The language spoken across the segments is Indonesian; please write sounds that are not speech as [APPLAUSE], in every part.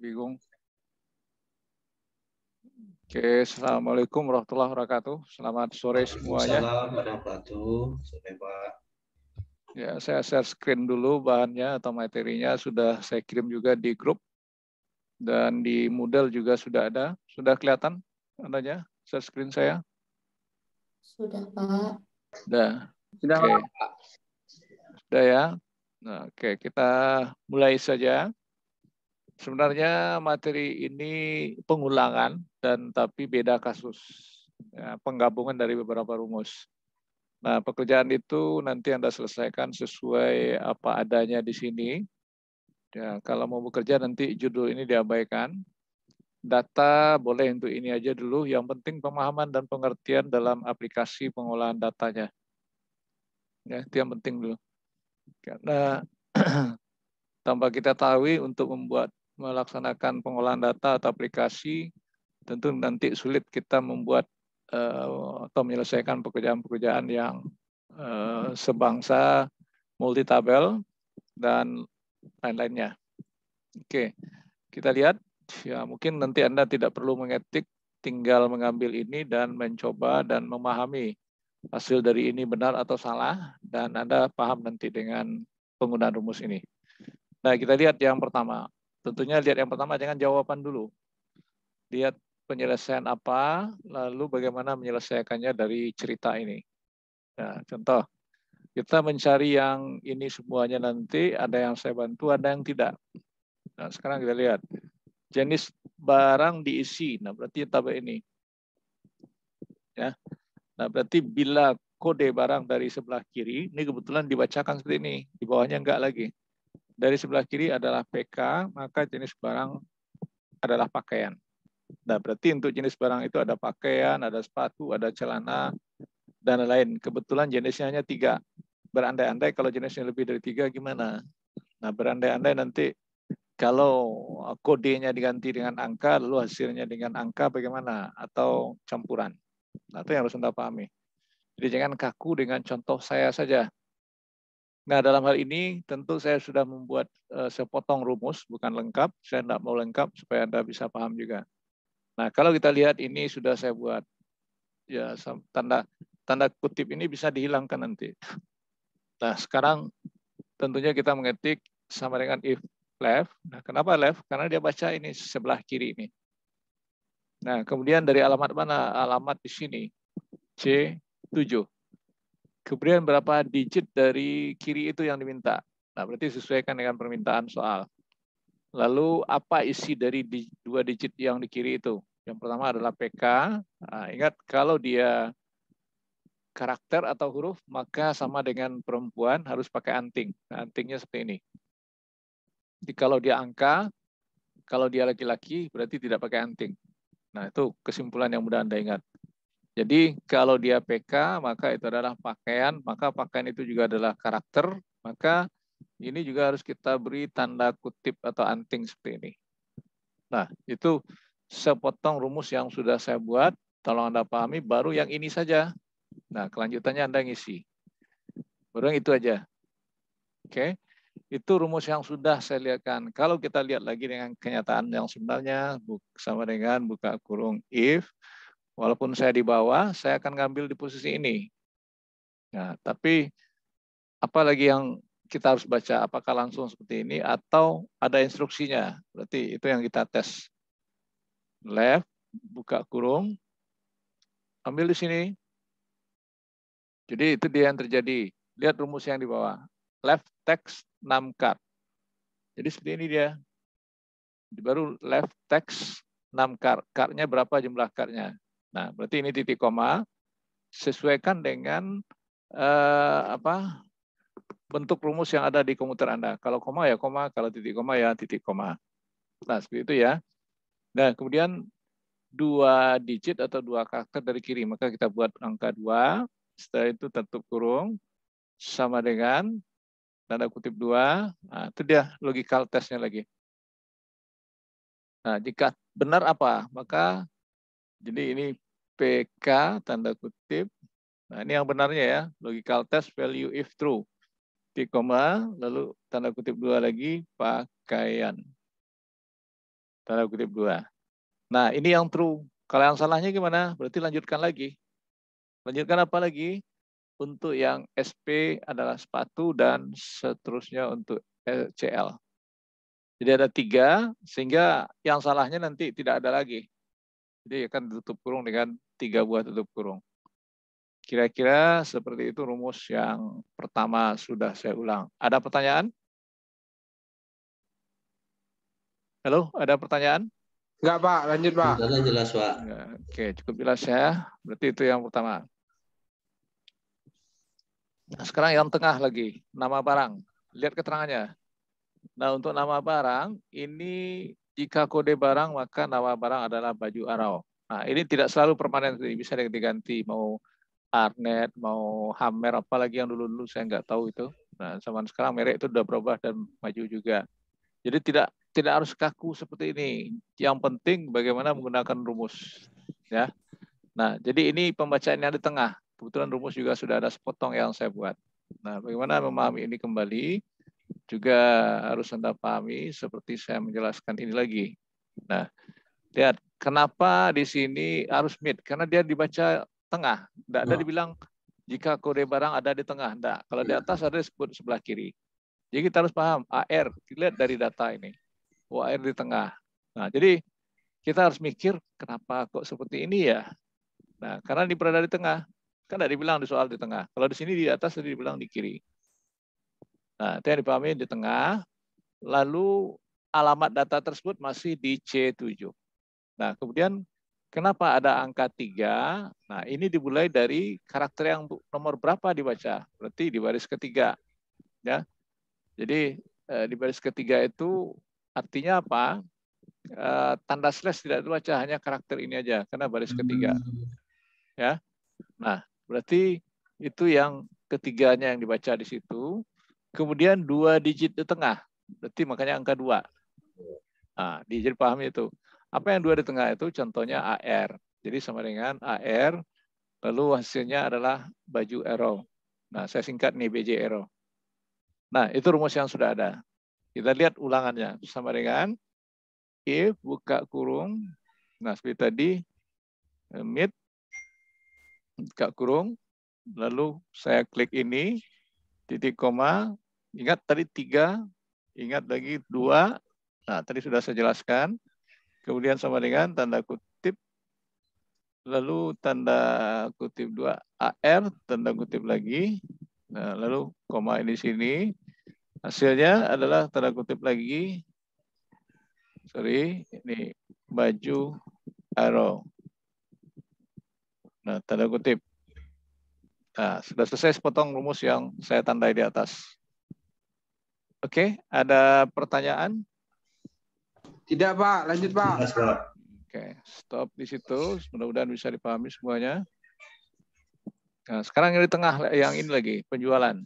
bingung. Oke, Assalamualaikum warahmatullahi wabarakatuh. Selamat sore semuanya. Assalamualaikum Ya, saya share screen dulu bahannya atau materinya sudah saya kirim juga di grup dan di Moodle juga sudah ada. Sudah kelihatan adanya share screen saya? Sudah, Pak. Sudah. Sudah, okay. Pak. Sudah ya. Nah, oke, okay. kita mulai saja. Sebenarnya materi ini pengulangan dan tapi beda kasus, ya, penggabungan dari beberapa rumus. Nah, pekerjaan itu nanti Anda selesaikan sesuai apa adanya di sini. Ya, kalau mau bekerja nanti judul ini diabaikan. Data boleh untuk ini aja dulu, yang penting pemahaman dan pengertian dalam aplikasi pengolahan datanya. Ya, itu yang penting dulu. Karena [CLEARS THROAT] tanpa kita tahu untuk membuat melaksanakan pengolahan data atau aplikasi, tentu nanti sulit kita membuat uh, atau menyelesaikan pekerjaan-pekerjaan yang uh, sebangsa multitabel dan lain-lainnya. Oke, kita lihat. Ya, mungkin nanti Anda tidak perlu mengetik, tinggal mengambil ini dan mencoba dan memahami hasil dari ini benar atau salah, dan Anda paham nanti dengan penggunaan rumus ini. Nah, kita lihat yang pertama. Tentunya lihat yang pertama jangan jawaban dulu. Lihat penyelesaian apa, lalu bagaimana menyelesaikannya dari cerita ini. Nah, contoh, kita mencari yang ini semuanya nanti, ada yang saya bantu, ada yang tidak. Nah, sekarang kita lihat. Jenis barang diisi, nah berarti tabel ini. Ya. Nah, berarti bila kode barang dari sebelah kiri, ini kebetulan dibacakan seperti ini, di bawahnya enggak lagi. Dari sebelah kiri adalah PK, maka jenis barang adalah pakaian. Nah, berarti untuk jenis barang itu ada pakaian, ada sepatu, ada celana, dan lain-lain. Kebetulan jenisnya hanya tiga. Berandai-andai kalau jenisnya lebih dari tiga gimana? Nah, berandai-andai nanti kalau kodenya diganti dengan angka, lalu hasilnya dengan angka bagaimana? Atau campuran? Nah, itu yang harus Anda pahami. Jadi jangan kaku dengan contoh saya saja. Nah, dalam hal ini tentu saya sudah membuat uh, sepotong rumus, bukan lengkap. Saya tidak mau lengkap supaya Anda bisa paham juga. Nah, kalau kita lihat ini sudah saya buat. Ya, tanda tanda kutip ini bisa dihilangkan nanti. Nah, sekarang tentunya kita mengetik sama dengan if left. Nah, kenapa left? Karena dia baca ini sebelah kiri ini. Nah, kemudian dari alamat mana? Alamat di sini. C7. Kemudian berapa digit dari kiri itu yang diminta. Nah, berarti sesuaikan dengan permintaan soal. Lalu apa isi dari dua digit yang di kiri itu? Yang pertama adalah PK. Nah, ingat kalau dia karakter atau huruf, maka sama dengan perempuan harus pakai anting. Nah, antingnya seperti ini. Jadi kalau dia angka, kalau dia laki-laki berarti tidak pakai anting. Nah, itu kesimpulan yang mudah Anda ingat. Jadi kalau dia PK, maka itu adalah pakaian, maka pakaian itu juga adalah karakter, maka ini juga harus kita beri tanda kutip atau anting seperti ini. Nah, itu sepotong rumus yang sudah saya buat, tolong Anda pahami, baru yang ini saja. Nah, kelanjutannya Anda ngisi. Baru yang itu aja. Oke, itu rumus yang sudah saya lihatkan. Kalau kita lihat lagi dengan kenyataan yang sebenarnya, sama dengan buka kurung if, Walaupun saya di bawah, saya akan ngambil di posisi ini. Nah, tapi apalagi yang kita harus baca apakah langsung seperti ini atau ada instruksinya. Berarti itu yang kita tes. Left, buka kurung, ambil di sini. Jadi itu dia yang terjadi. Lihat rumus yang di bawah. Left text 6 card. Jadi seperti ini dia. Baru left text 6 card. Cardnya berapa jumlah cardnya? Nah, berarti ini titik koma sesuaikan dengan eh, apa bentuk rumus yang ada di komputer Anda. Kalau koma ya koma, kalau titik koma ya titik koma. Nah, seperti itu ya. Nah, kemudian dua digit atau dua karakter dari kiri, maka kita buat angka dua. Setelah itu tutup kurung sama dengan tanda kutip dua. Nah, itu dia logical testnya lagi. Nah, jika benar apa, maka jadi ini PK tanda kutip. Nah, ini yang benarnya ya, logical test value if true. Titik koma, lalu tanda kutip dua lagi pakaian. Tanda kutip dua. Nah, ini yang true. Kalau yang salahnya gimana? Berarti lanjutkan lagi. Lanjutkan apa lagi? Untuk yang SP adalah sepatu dan seterusnya untuk CL. Jadi ada tiga, sehingga yang salahnya nanti tidak ada lagi. Jadi akan ditutup kurung dengan tiga buah tutup kurung. Kira-kira seperti itu rumus yang pertama sudah saya ulang. Ada pertanyaan? Halo, ada pertanyaan? Enggak, Pak. Lanjut, Pak. Sudah jelas, Pak. Ya, oke, cukup jelas ya. Berarti itu yang pertama. Nah, sekarang yang tengah lagi, nama barang. Lihat keterangannya. Nah, untuk nama barang, ini jika kode barang, maka nama barang adalah baju arau. Nah, ini tidak selalu permanen, bisa diganti-ganti, mau Arnet, mau Hammer, apalagi yang dulu-dulu saya nggak tahu itu. Nah, zaman sekarang merek itu sudah berubah dan maju juga. Jadi tidak tidak harus kaku seperti ini. Yang penting bagaimana menggunakan rumus, ya. Nah, jadi ini pembacaannya di tengah. Kebetulan rumus juga sudah ada sepotong yang saya buat. Nah, bagaimana memahami ini kembali juga harus Anda pahami seperti saya menjelaskan ini lagi. Nah, lihat Kenapa di sini harus mid? Karena dia dibaca tengah. Tidak ada oh. dibilang jika kode barang ada di tengah. Tidak. Kalau di iya. atas ada disebut sebelah kiri. Jadi kita harus paham AR. Dilihat dari data ini. Oh, AR di tengah. Nah, jadi kita harus mikir kenapa kok seperti ini ya. Nah, karena ini berada di tengah. Kan tidak dibilang di soal di tengah. Kalau di sini di atas tadi dibilang di kiri. Nah, itu yang dipahami di tengah. Lalu alamat data tersebut masih di C7. Nah, kemudian kenapa ada angka 3? Nah, ini dimulai dari karakter yang nomor berapa dibaca? Berarti di baris ketiga. Ya. Jadi eh, di baris ketiga itu artinya apa? Eh, tanda slash tidak dibaca, hanya karakter ini aja karena baris ketiga. Hmm. Ya. Nah, berarti itu yang ketiganya yang dibaca di situ. Kemudian dua digit di tengah. Berarti makanya angka dua. Iya. Nah, jadi paham itu. Apa yang dua di tengah itu contohnya AR. Jadi sama dengan AR, lalu hasilnya adalah baju arrow. Nah, saya singkat nih BJ arrow. Nah, itu rumus yang sudah ada. Kita lihat ulangannya. Sama dengan if buka kurung, nah seperti tadi, mid, buka kurung, lalu saya klik ini, titik koma, ingat tadi tiga, ingat lagi dua, nah tadi sudah saya jelaskan, kemudian sama dengan tanda kutip, lalu tanda kutip 2 AR, tanda kutip lagi, nah, lalu koma ini sini, hasilnya adalah tanda kutip lagi, sorry, ini baju arrow. Nah, tanda kutip. Nah, sudah selesai sepotong rumus yang saya tandai di atas. Oke, ada pertanyaan? Tidak, Pak. Lanjut, Pak. Oke, stop di situ. Mudah-mudahan bisa dipahami semuanya. Nah, sekarang yang di tengah yang ini lagi, penjualan.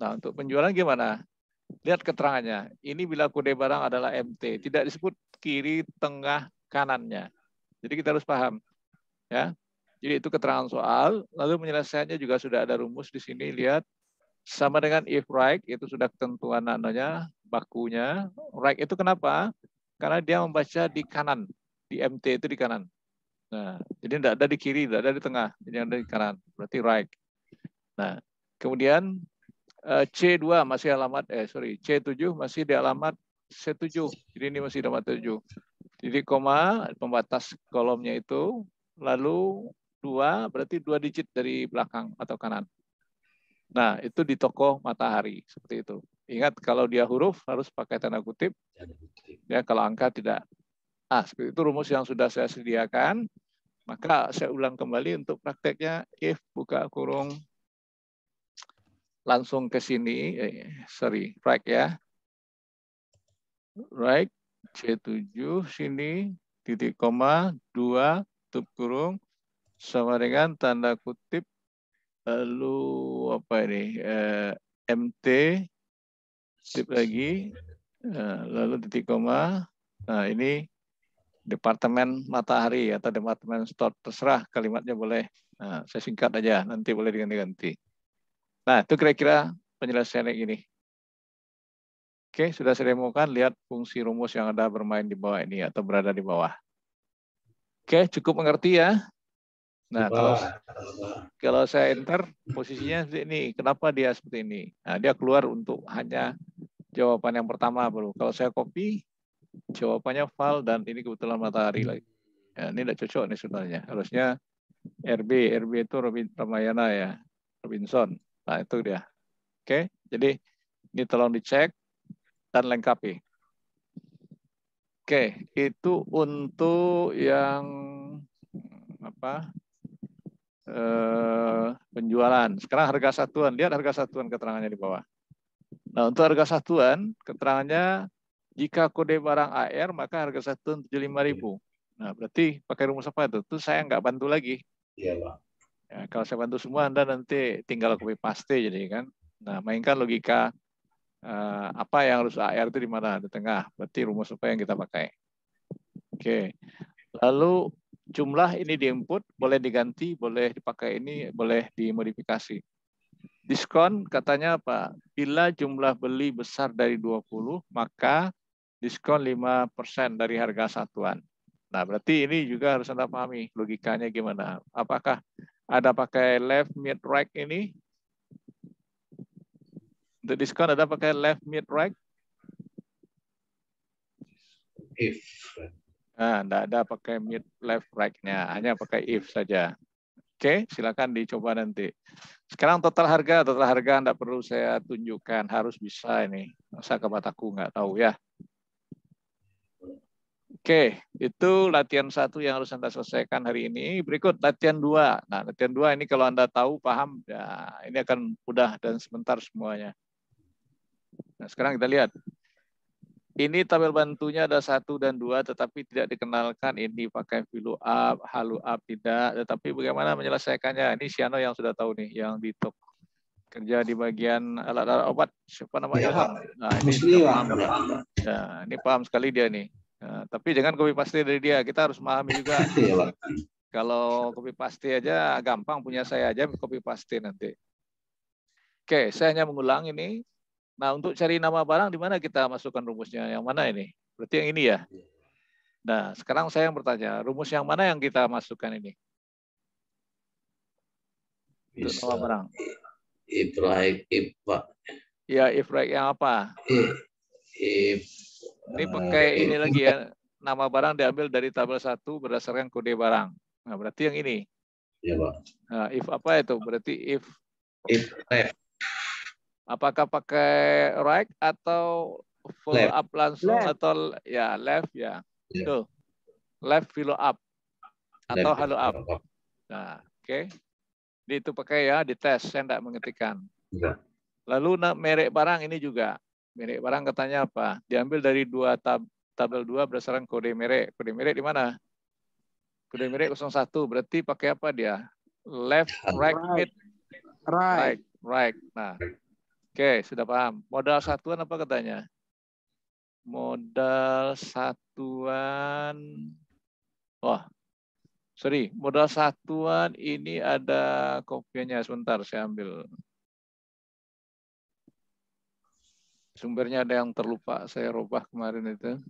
Nah, untuk penjualan gimana? Lihat keterangannya. Ini bila kode barang adalah MT, tidak disebut kiri, tengah, kanannya. Jadi kita harus paham. Ya. Jadi itu keterangan soal, lalu penyelesaiannya juga sudah ada rumus di sini, lihat sama dengan if right itu sudah ketentuan nanonya, bakunya right itu kenapa karena dia membaca di kanan, di MT itu di kanan. Nah, jadi tidak ada di kiri, tidak ada di tengah, jadi ada di kanan, berarti right. Nah, kemudian eh, C2 masih alamat eh sorry, C7 masih di alamat C7. Jadi ini masih di alamat 7. Jadi koma pembatas kolomnya itu lalu dua berarti dua digit dari belakang atau kanan. Nah, itu di toko matahari seperti itu. Ingat kalau dia huruf harus pakai tanda kutip. Ya kalau angka tidak. Ah, seperti itu rumus yang sudah saya sediakan. Maka saya ulang kembali untuk prakteknya if buka kurung langsung ke sini, eh, sorry, right ya. Right, C7 sini titik koma dua tutup kurung sama dengan tanda kutip lalu apa ini eh, MT sip lagi, eh, lalu titik koma. Nah, ini Departemen Matahari atau Departemen Store, terserah kalimatnya boleh. Nah, saya singkat aja, nanti boleh diganti-ganti. Nah, itu kira-kira penjelasannya ini. Oke, sudah saya demokan, lihat fungsi rumus yang ada bermain di bawah ini atau berada di bawah. Oke, cukup mengerti ya. Nah, kalau kalau saya enter posisinya seperti ini, kenapa dia seperti ini? Nah, dia keluar untuk hanya jawaban yang pertama baru. Kalau saya copy, jawabannya file dan ini kebetulan matahari lagi. Ya, ini tidak cocok nih sebenarnya. Harusnya RB, RB itu Robin Ramayana ya, Robinson. Nah, itu dia. Oke, jadi ini tolong dicek dan lengkapi. Oke, itu untuk yang apa Eh, penjualan. Sekarang harga satuan, lihat harga satuan keterangannya di bawah. Nah, untuk harga satuan, keterangannya jika kode barang AR maka harga satuan 75.000. Nah, berarti pakai rumus apa itu? Itu saya nggak bantu lagi. Iya, Pak. Ya, kalau saya bantu semua Anda nanti tinggal copy paste jadi kan. Nah, mainkan logika eh, apa yang harus AR itu di mana? Di tengah. Berarti rumus apa yang kita pakai. Oke. Lalu jumlah ini diinput, boleh diganti, boleh dipakai ini, boleh dimodifikasi. Diskon katanya apa? Bila jumlah beli besar dari 20, maka diskon 5% dari harga satuan. Nah, berarti ini juga harus Anda pahami logikanya gimana. Apakah ada pakai left, mid, right ini? Untuk diskon ada pakai left, mid, right? If Nah, tidak ada pakai mid left right-nya, hanya pakai if saja. Oke, silakan dicoba nanti. Sekarang total harga, total harga tidak perlu saya tunjukkan, harus bisa ini. Masa mataku nggak tahu ya. Oke, itu latihan satu yang harus Anda selesaikan hari ini. Berikut latihan dua. Nah, latihan dua ini kalau Anda tahu, paham, ya ini akan mudah dan sebentar semuanya. Nah, sekarang kita lihat. Ini tabel bantunya ada satu dan dua, tetapi tidak dikenalkan ini pakai VLOOKUP, up, halu up tidak. Tetapi bagaimana menyelesaikannya? Ini Siano yang sudah tahu nih, yang di top kerja di bagian alat-alat obat siapa namanya? Ya, nah, ini paham. Ya. Nah, ini paham sekali dia nih. Nah, tapi jangan kopi pasti dari dia. Kita harus memahami juga. [LAUGHS] Iya, Kalau kopi pasti aja gampang punya saya aja kopi pasti nanti. Oke, saya hanya mengulang ini Nah, untuk cari nama barang di mana kita masukkan rumusnya? Yang mana ini? Berarti yang ini ya. Iya. Nah, sekarang saya yang bertanya, rumus yang mana yang kita masukkan ini? Untuk Bisa. nama barang. Ifraik Pak. Ya, ifraik yang apa? If, ini uh, pakai ini lagi ya. Nama barang diambil dari tabel 1 berdasarkan kode barang. Nah, berarti yang ini. Ya, Pak. Nah, if apa itu? Berarti if if Apakah pakai right atau follow left. up langsung left. atau ya left ya. Yeah. Tuh. Left follow up atau left. hello up. Nah, oke. Okay. Di itu pakai ya, di tes saya tidak mengetikkan. Lalu Lalu merek barang ini juga. Merek barang katanya apa? Diambil dari dua tab tabel 2 berdasarkan kode merek. Kode merek di mana? Kode merek 01 berarti pakai apa dia? Left, right, mid. Right. right. Right. Nah, Oke, sudah paham. Modal satuan apa katanya? Modal satuan. Wah, sorry. Modal satuan ini ada kopiannya. Sebentar, saya ambil. Sumbernya ada yang terlupa. Saya rubah kemarin itu.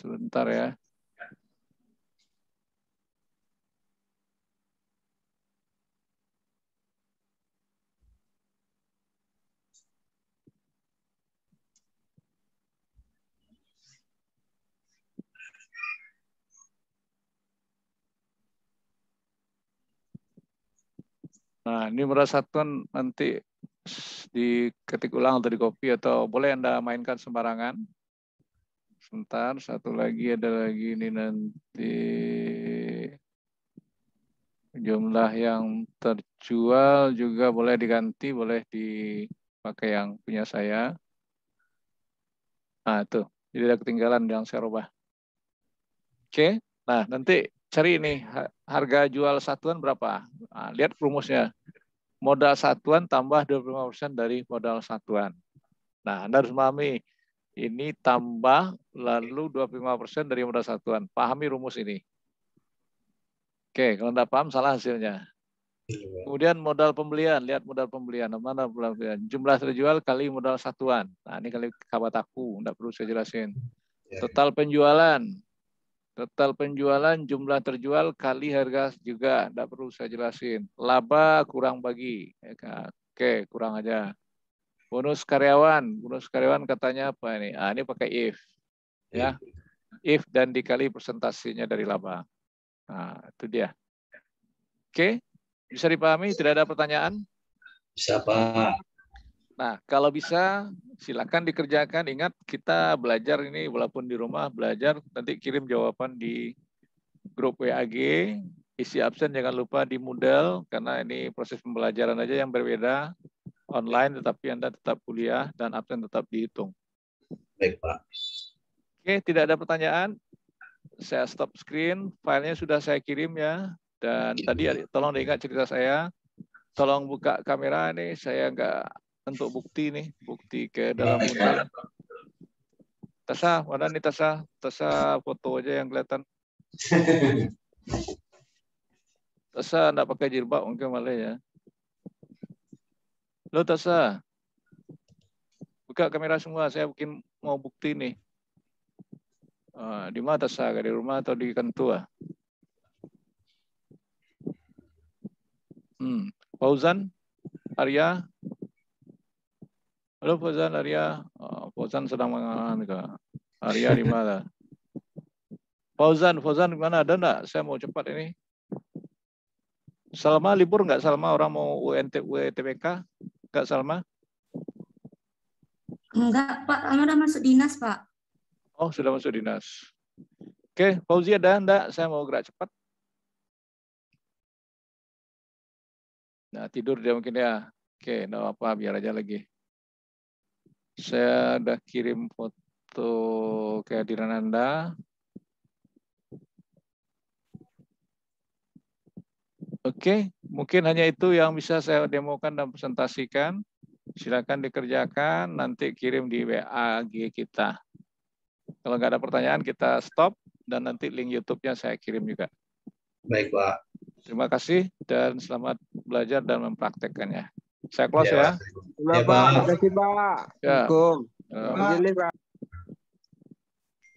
Sebentar ya. Nah, ini merasa tuh nanti diketik ulang atau di copy atau boleh Anda mainkan sembarangan sebentar satu lagi ada lagi ini nanti jumlah yang terjual juga boleh diganti boleh dipakai yang punya saya nah tuh jadi ada ketinggalan yang saya rubah oke nah nanti cari ini harga jual satuan berapa nah, lihat rumusnya modal satuan tambah 25% dari modal satuan nah Anda harus memahami ini tambah lalu 25% dari modal satuan. Pahami rumus ini. Oke, kalau tidak paham salah hasilnya. Iya. Kemudian modal pembelian, lihat modal pembelian. Mana modal pembelian? Jumlah terjual kali modal satuan. Nah, ini kali kabar aku, tidak perlu saya jelasin. Iya, iya. Total penjualan. Total penjualan jumlah terjual kali harga juga, tidak perlu saya jelasin. Laba kurang bagi. Ya kan? Oke, kurang aja bonus karyawan. Bonus karyawan katanya apa ini? Ah, ini pakai if. Ya. Iya. If dan dikali presentasinya dari laba. Nah, itu dia. Oke, bisa dipahami? Tidak ada pertanyaan? Bisa, Pak. Nah, kalau bisa silakan dikerjakan. Ingat kita belajar ini walaupun di rumah belajar nanti kirim jawaban di grup WAG. Isi absen jangan lupa di Moodle karena ini proses pembelajaran aja yang berbeda online, tetapi Anda tetap kuliah dan absen tetap dihitung. Baik, Pak. Oke, tidak ada pertanyaan. Saya stop screen, filenya sudah saya kirim ya. Dan ya. tadi tolong diingat cerita saya. Tolong buka kamera nih, saya nggak untuk bukti nih, bukti ke dalam undang. Tasa, mana nih Tasa? Tasa foto aja yang kelihatan. [LAUGHS] Tasa nggak pakai jilbab mungkin malah ya. Lo Tasa, buka kamera semua. Saya mungkin mau bukti nih. Uh, di mana Tasa? Di rumah atau di kentua? Hmm. Fauzan, Arya. Halo Fauzan, Arya. Eh, Fauzan sedang mengalami Arya di [LAUGHS] mana? Fauzan, Fauzan di mana? Ada enggak? Saya mau cepat ini. Salma libur nggak Salma orang mau UNT UTBK? E Kak Salma? Enggak, Pak. Kamu udah masuk dinas, Pak. Oh, sudah masuk dinas. Oke, Fauzi ada enggak? Saya mau gerak cepat. Nah, tidur dia mungkin ya. Oke, enggak apa-apa, biar aja lagi. Saya udah kirim foto kehadiran Anda. Oke, mungkin hanya itu yang bisa saya demokan dan presentasikan. Silakan dikerjakan, nanti kirim di WAG kita. Kalau nggak ada pertanyaan, kita stop dan nanti link YouTube-nya saya kirim juga. Baik, Pak. Terima kasih dan selamat belajar dan mempraktekkannya. Saya close ya. Ya, ya Pak. Terima kasih, Pak. Ya. Assalamualaikum. Ya.